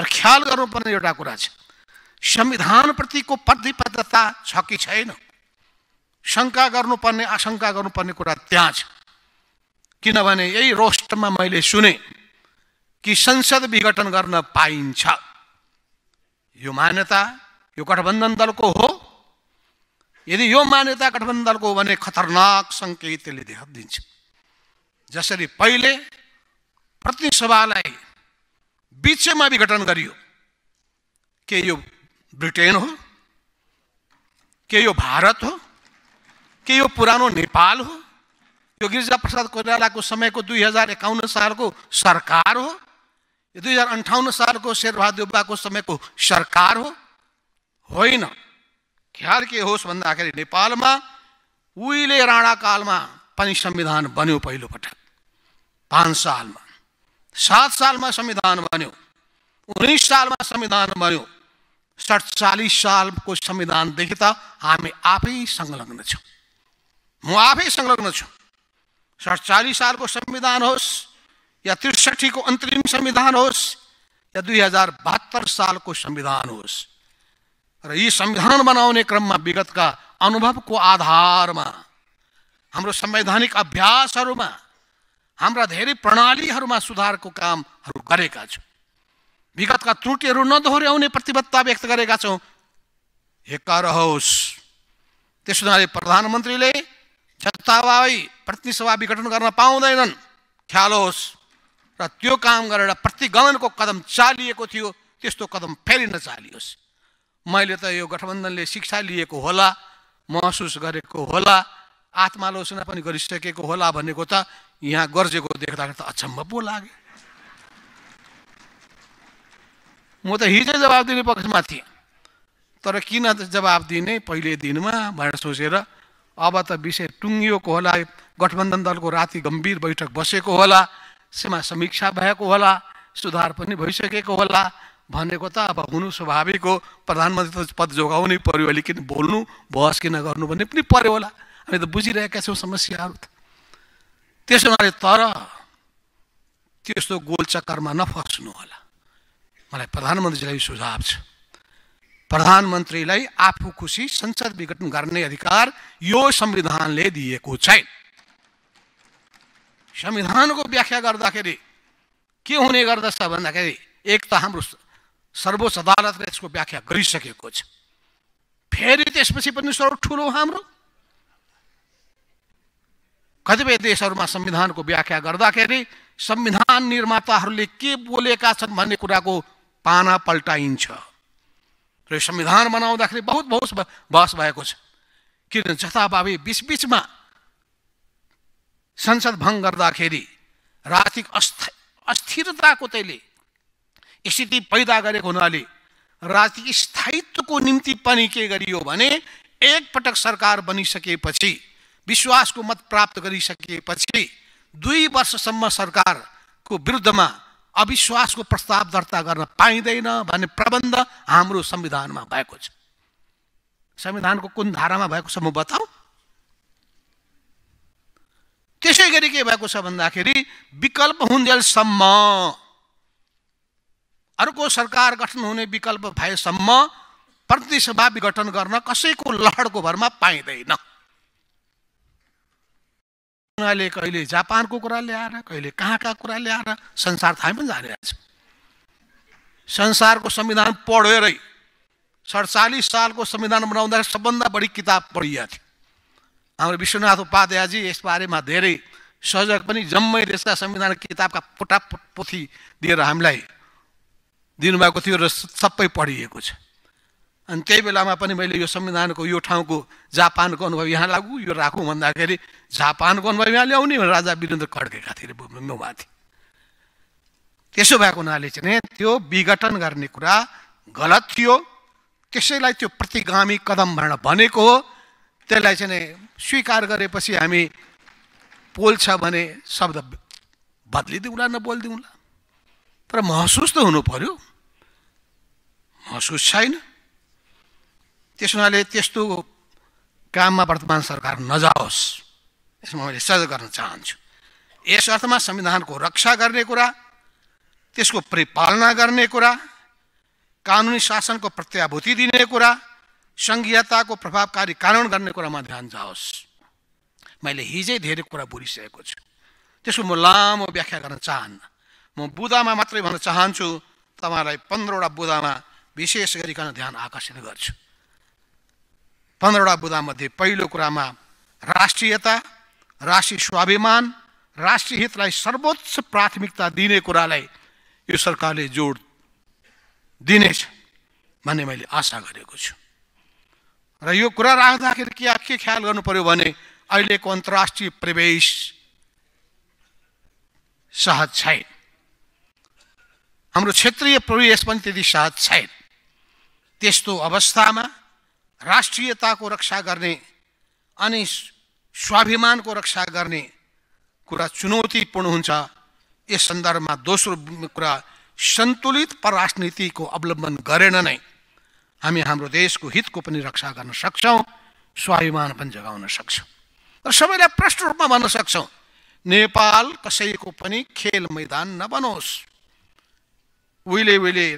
तर ख्याल गर्नुपर्ने एउटा कुरा छ संविधानप्रतिको प्रतिबद्धता छ कि छैन शङ्का गर्नुपर्ने आशङ्का गर्नुपर्ने कुरा त्यहाँ छ किनभने यही रोष्टमा मैले सुने कि संसद विघटन गर्न पाइन्छ यो मान्यता यो गठबन्धन दलको हो यदि यो मान्यता गठबन्धन दलको हो भने खतरनाक सङ्केत त्यसले दिन्छ जसरी पहिले प्रतिसभालाई बिचमा विघटन गरियो के यो ब्रिटेन हो के यो भारत हो के यो पुरानो नेपाल हो यो गिरिजाप्रसाद कोइरालाको समयको दुई हजार एकाउन्न सालको सरकार हो यो दुई हजार अन्ठाउन्न सालको शेरबहादुर समयको सरकार हो होइन ख्याल के होस् भन्दाखेरि नेपालमा उहिले राणाकालमा पनि संविधान बन्यो पहिलोपटक पाँच सालमा सात सालमा संविधान बन्यो उन्नाइस सालमा संविधान बन्यो सडचालिस सालको संविधानदेखि त हामी आफै संलग्न छौँ म आफै संलग्न छु सडचालिस सालको संविधान होस् या त्रिसठीको अन्तरिम संविधान होस् या दुई हजार बहत्तर सालको संविधान होस् र यी संविधान बनाउने क्रममा विगतका अनुभवको आधारमा हाम्रो संवैधानिक अभ्यासहरूमा हाम्रा धेरै प्रणालीहरूमा सुधारको कामहरू गरेका छौँ विगतका त्रुटिहरू नदोहोऱ्याउने प्रतिबद्धता व्यक्त गरेका छौँ हेक्का रहोस् त्यस हुनाले प्रधानमन्त्रीले जताभावी प्रतिनिधिसभा विघटन गर्न पाउँदैनन् ख्याल होस् र त्यो काम गरेर प्रतिगमनको कदम चालिएको थियो त्यस्तो कदम फेरि नचालियोस् मैले त यो गठबन्धनले शिक्षा लिएको होला महसुस गरेको होला आत्मालोचना पनि गरिसकेको होला भनेको त यहाँ गर्जेको देख्दाखेरि त अचम्म पो लाग्यो म त हिजो जवाब दिने पक्षमा थिएँ तर किन जवाब दिने पहिले दिनमा भनेर सोचेर अब त विषय टुङ्गिएको होला गठबन्धन दलको राति गम्भीर बैठक बसेको होला सीमा समीक्षा भएको होला सुधार पनि भइसकेको होला भनेको त अब हुनु स्वाभाविक हो प्रधानमन्त्री त पद जोगाउनै पऱ्यो अलिकति बोल्नु बहस किन गर्नु भन्ने पनि पऱ्यो होला हामी त बुझिरहेका छौँ समस्याहरू त्यसो हुनाले तर त्यस्तो गोल चक्करमा नफस्नु होला मलाई प्रधानमन्त्रीलाई सुझाव छ प्रधानमन्त्रीलाई आफू खुसी संसद विघटन गर्ने अधिकार यो संविधानले दिएको छैन संविधानको व्याख्या गर्दाखेरि के हुने गर्दछ भन्दाखेरि एक त हाम्रो सर्वोच्च अदालतले यसको व्याख्या गरिसकेको छ फेरि त्यसपछि पनि स्वरूप ठुलो हाम्रो कतिपय देशहरूमा संविधानको व्याख्या गर्दाखेरि संविधान निर्माताहरूले के बोलेका छन् भन्ने कुराको पाना पल्टाइन्छ र यो संविधान बनाउँदाखेरि बहुत बहुत बहस भएको छ किन जथाभावी बिचबिचमा संसद भङ्ग गर्दाखेरि राजनीतिक अस्थ अस्थिरताको त्यसले स्थिति पैदा गरेको हुनाले राजनीतिक स्थायित्वको निम्ति पनि के गरियो भने एकपटक सरकार बनिसकेपछि विश्वासको मत प्राप्त गरिसकेपछि दुई वर्षसम्म सरकारको विरुद्धमा अविश्वासको प्रस्ताव दर्ता गर्न पाइँदैन भन्ने प्रबन्ध हाम्रो संविधानमा भएको छ संविधानको कुन धारामा भएको छ म बताऊ त्यसै गरी के भएको छ भन्दाखेरि विकल्प हुन्जेलसम्म अर्को सरकार गठन हुने विकल्प भएसम्म प्रतिसभा विघटन गर्न कसैको लहरको भरमा पाइँदैन उनीहरूले कहिले जापानको कुरा ल्याएर कहिले कहाँ कहाँ कुरा ल्याएर संसार थाहै पनि जाने संसारको संविधान पढेरै सडचालिस सालको संविधान बनाउँदा सबभन्दा बढी किताब पढिया थियो हाम्रो विश्वनाथ उपाध्यायजी यसबारेमा धेरै सहयोग पनि जम्मै देशका संविधान किताबका पोटा पोथी दिएर हामीलाई दिनुभएको थियो र सबै पढिएको छ अनि त्यही बेलामा पनि मैले यो संविधानको यो ठाउँको जापानको अनुभव यहाँ लागु यो राखौँ भन्दाखेरि जापानको अनुभव यहाँ ल्याउने राजा वीरेन्द्र खड्केका थिए माथि त्यसो भएको हुनाले चाहिँ त्यो विघटन गर्ने कुरा गलत थियो त्यसैलाई त्यो प्रतिगामी कदम भनेर भनेको हो त्यसलाई चाहिँ स्वीकार गरेपछि हामी पोल्छ भने शब्द बदलिदिउँला नबोलिदिउँला तर महसुस त हुनु पऱ्यो महसुस छैन त्यस हुनाले त्यस्तो काममा वर्तमान सरकार नजाओस् यसमा मैले सजग गर्न चाहन्छु यस अर्थमा संविधानको रक्षा गर्ने कुरा त्यसको परिपालना गर्ने कुरा कानुनी शासनको प्रत्याभूति दिने कुरा सङ्घीयताको प्रभावकारी कानुन गर्ने कुरामा ध्यान जाओस् मैले हिजै धेरै कुरा बोलिसकेको छु त्यसको म लामो व्याख्या गर्न चाहन्न म बुदामा मात्रै भन्न चाहन्छु तपाईँलाई पन्ध्रवटा बुदामा विशेष गरिकन ध्यान आकर्षित गर्छु पन्ध्रवटा बुदामध्ये पहिलो कुरामा राष्ट्रियता राष्ट्रिय स्वाभिमान राष्ट्रिय हितलाई सर्वोच्च प्राथमिकता दिने कुरालाई यो सरकारले जोड दिनेछ भन्ने मैले आशा गरेको छु र यो कुरा राख्दाखेरि के के ख्याल गर्नु पर्यो भने अहिलेको अन्तर्राष्ट्रिय प्रवेश सहज छैन हाम्रो क्षेत्रीय प्रवेश पनि त्यति सहज छैन त्यस्तो अवस्थामा राष्ट्रियताको रक्षा गर्ने अनि स्वाभिमानको रक्षा गर्ने कुरा चुनौतीपूर्ण हुन्छ यस सन्दर्भमा दोस्रो कुरा सन्तुलित परराष्ट्र नीतिको अवलम्बन गरेन नै हामी हाम्रो देशको हितको पनि रक्षा गर्न सक्छौँ स्वाभिमान पनि जगाउन सक्छौँ र सबैलाई प्रष्ट रूपमा भन्न सक्छौँ नेपाल कसैको पनि खेल मैदान नबनोस् उहिले उहिले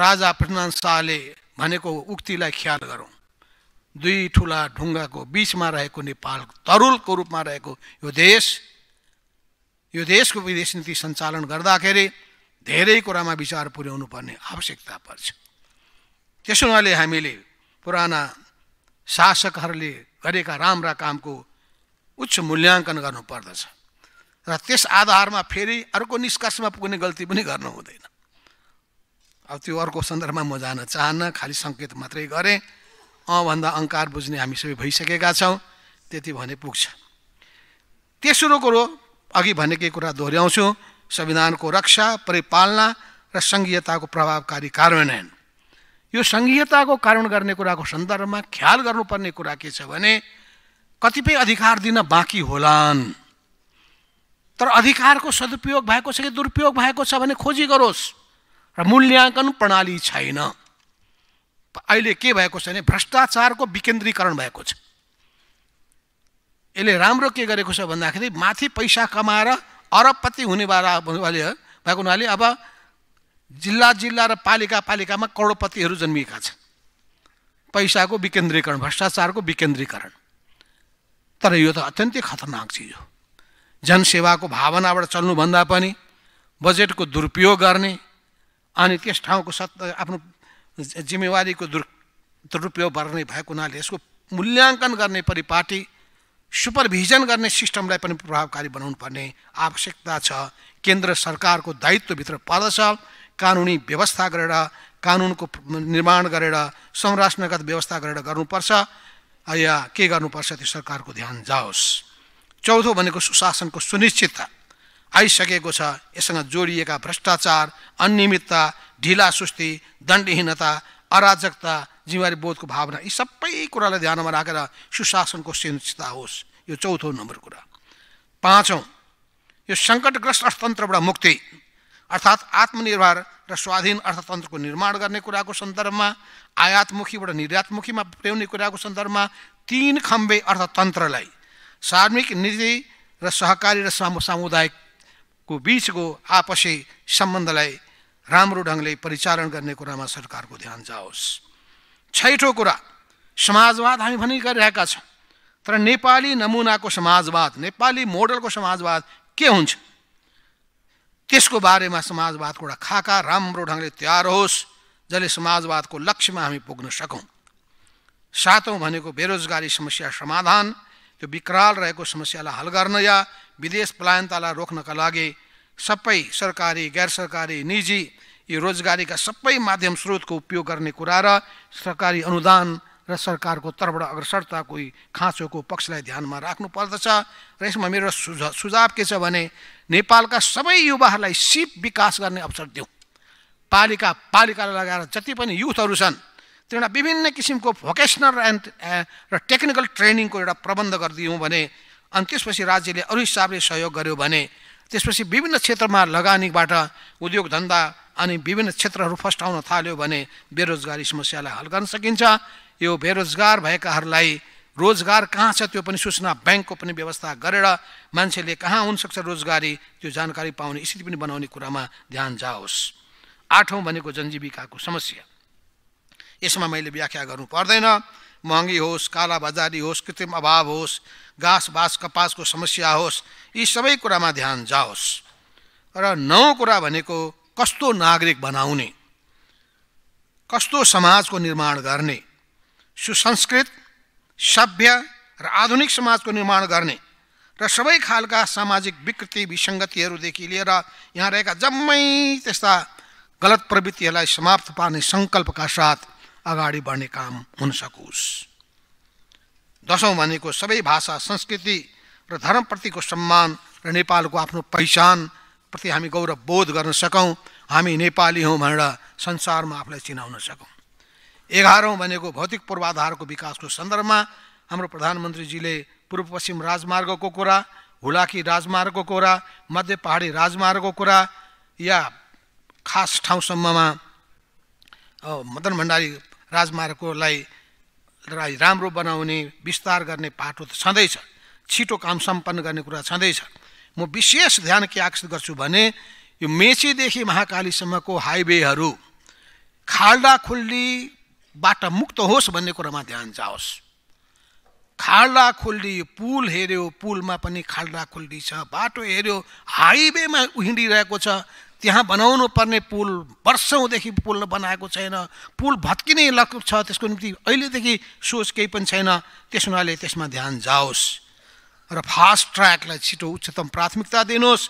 राजा पृथ्वीनारायण शाहले भनेको उक्तिलाई ख्याल गरौँ दुई ठुला ढुङ्गाको बिचमा रहेको नेपाल तरुलको रूपमा रहेको यो देश यो देशको विदेश नीति सञ्चालन गर्दाखेरि धेरै कुरामा विचार पुर्याउनु पर्ने आवश्यकता पर्छ त्यसो हुनाले हामीले पुराना शासकहरूले गरेका राम्रा कामको उच्च मूल्याङ्कन गर्नुपर्दछ र त्यस आधारमा फेरि अर्को निष्कर्षमा पुग्ने गल्ती पनि गर्नु हुँदैन अब त्यो अर्को सन्दर्भमा म जान चाहन्न खालि सङ्केत मात्रै गरेँ अँ भन्दा अङ्कार बुझ्ने हामी सबै भइसकेका छौँ त्यति भने पुग्छ तेस्रो कुरो अघि भनेकै कुरा दोहोऱ्याउँछु संविधानको रक्षा परिपालना र सङ्घीयताको प्रभावकारी कार्यान्वयन यो सङ्घीयताको कारण गर्ने कुराको सन्दर्भमा ख्याल गर्नुपर्ने कुरा के छ भने कतिपय अधिकार दिन बाँकी होलान् तर अधिकारको सदुपयोग भएको छ कि दुरुपयोग भएको छ भने खोजी गरोस् र मूल्याङ्कन प्रणाली छैन अहिले के भएको छ भने भ्रष्टाचारको विकेन्द्रीकरण भएको छ यसले राम्रो के गरेको छ भन्दाखेरि माथि पैसा कमाएर अरबपति हुनेवाला हुनेवाले भएको हुनाले अब जिल्ला जिल्ला र पालिका पालिकामा करोडपतिहरू जन्मिएका छन् पैसाको विकेन्द्रीकरण भ्रष्टाचारको विकेन्द्रीकरण तर यो त अत्यन्तै खतरनाक चिज हो जनसेवाको भावनाबाट चल्नुभन्दा पनि बजेटको दुरुपयोग गर्ने अनि त्यस ठाउँको सत् आफ्नो जिम्मेवारीको दुर् दुरुपयोग गर्ने भएको हुनाले यसको मूल्याङ्कन गर्ने परिपाटी सुपरभिजन गर्ने सिस्टमलाई पनि प्रभावकारी बनाउनु पर्ने आवश्यकता छ केन्द्र सरकारको दायित्वभित्र पर्दछ कानुनी व्यवस्था गरेर कानुनको निर्माण गरेर संरचनागत व्यवस्था गरेर गर्नुपर्छ या के गर्नुपर्छ त्यो सरकारको ध्यान जाओस् चौथो भनेको सुशासनको सुनिश्चितता आइसकेको छ यससँग जोडिएका भ्रष्टाचार अनियमितता ढिला सुस्ती दण्डहीनता अराजकता जिम्मेवारी बोधको भावना यी सबै कुरालाई ध्यानमा राखेर सुशासनको सुनिश्चितता होस् यो चौथो नम्बर कुरा पाँचौँ यो सङ्कटग्रस्त अर्थतन्त्रबाट मुक्ति अर्थात् आत्मनिर्भर र स्वाधीन अर्थतन्त्रको निर्माण गर्ने कुराको सन्दर्भमा आयातमुखीबाट निर्यातमुखीमा पुर्याउने कुराको सन्दर्भमा तिन खम्बे अर्थतन्त्रलाई सार्मिक निजी र सहकारी र सामुदायिक को बिचको आपसी सम्बन्धलाई राम्रो ढङ्गले परिचालन गर्ने कुरामा सरकारको ध्यान जाओस् छैठौँ कुरा समाजवाद हामी भनि गरिरहेका छौँ तर नेपाली नमुनाको समाजवाद नेपाली मोडलको समाजवाद के हुन्छ त्यसको बारेमा समाजवादको एउटा खाका राम्रो ढङ्गले तयार होस् जसले समाजवादको लक्ष्यमा हामी पुग्न सकौँ सातौँ भनेको बेरोजगारी समस्या समाधान त्यो विकराल रहेको समस्यालाई हल गर्न या विदेश पलायनतालाई रोक्नका लागि सबै सरकारी गैर सरकारी निजी यो रोजगारीका सबै माध्यम स्रोतको उपयोग गर्ने कुरा र सरकारी अनुदान र सरकारको तर्फबाट अग्रसरताको खाँचोको पक्षलाई ध्यानमा राख्नु पर्दछ र यसमा मेरो सुझा सुझाव के छ भने नेपालका सबै युवाहरूलाई सिप विकास गर्ने अवसर दिउँ पालिका पालिकालाई लगाएर जति पनि युथहरू छन् तिनीहरूलाई विभिन्न किसिमको भोकेसनल एन्ड र टेक्निकल ट्रेनिङको एउटा प्रबन्ध गरिदिउँ भने अनि त्यसपछि राज्यले अरू हिसाबले सहयोग गर्यो भने त्यसपछि विभिन्न क्षेत्रमा लगानीबाट उद्योग धन्दा अनि विभिन्न क्षेत्रहरू फस्टाउन थाल्यो भने बेरोजगारी समस्यालाई हल गर्न सकिन्छ यो बेरोजगार भएकाहरूलाई रोजगार कहाँ छ त्यो पनि सूचना ब्याङ्कको पनि व्यवस्था गरेर मान्छेले कहाँ हुनसक्छ रोजगारी त्यो जानकारी पाउने स्थिति पनि बनाउने कुरामा ध्यान जाओस् आठौँ भनेको जनजीविकाको समस्या यसमा मैले व्याख्या गर्नु पर्दैन महँगी होस् कालाबजारी होस् कृत्रिम अभाव होस् घाँस बाँस कपासको समस्या होस् यी सबै कुरामा ध्यान जाओस् र नौ कुरा भनेको कस्तो नागरिक बनाउने कस्तो समाजको निर्माण गर्ने सुसंस्कृत सभ्य र आधुनिक समाजको निर्माण गर्ने र सबै खालका सामाजिक विकृति विसङ्गतिहरूदेखि लिएर यहाँ रहेका जम्मै त्यस्ता गलत प्रवृत्तिहरूलाई समाप्त पार्ने सङ्कल्पका साथ अगाडि बढ्ने काम हुन सकोस् दसौँ भनेको सबै भाषा संस्कृति र धर्मप्रतिको सम्मान र नेपालको आफ्नो पहिचानप्रति हामी गौरव बोध गर्न सकौँ हामी नेपाली हौँ भनेर संसारमा आफूलाई चिनाउन सकौँ एघारौँ भनेको भौतिक पूर्वाधारको विकासको सन्दर्भमा हाम्रो प्रधानमन्त्रीजीले पूर्व पश्चिम राजमार्गको कुरा हुलाकी राजमार्गको कुरा मध्य पहाडी राजमार्गको कुरा या खास ठाउँसम्ममा मदन भण्डारी राजमार्गकोलाई राम्रो बनाउने विस्तार गर्ने पाटो त छँदैछ छिटो काम सम्पन्न गर्ने कुरा छँदैछ म विशेष ध्यान के आकर्षित गर्छु भने यो मेचीदेखि महाकालीसम्मको हाइवेहरू खुल्डीबाट मुक्त होस् भन्ने कुरामा ध्यान जाओस् खुल्डी पुल हेऱ्यो पुलमा पनि खाल्डा खुल्डी छ बाटो हेऱ्यो हाइवेमा उहिँडिरहेको छ त्यहाँ बनाउनु पर्ने पुल वर्षौँदेखि पुल बनाएको छैन पुल भत्किने लक छ त्यसको निम्ति अहिलेदेखि सोच केही पनि छैन त्यस हुनाले त्यसमा ध्यान जाओस् र फास्ट ट्र्याकलाई छिटो उच्चतम प्राथमिकता दिनुहोस्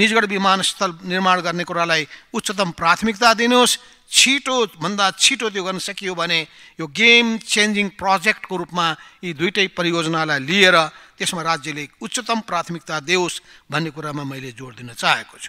निजगढ विमानस्थल निर्माण गर्ने कुरालाई उच्चतम प्राथमिकता दिनुहोस् छिटोभन्दा छिटो त्यो गर्न सकियो भने यो गेम चेन्जिङ प्रोजेक्टको रूपमा यी दुइटै परियोजनालाई लिएर त्यसमा राज्यले उच्चतम प्राथमिकता दियोस् भन्ने कुरामा मैले जोड दिन चाहेको छु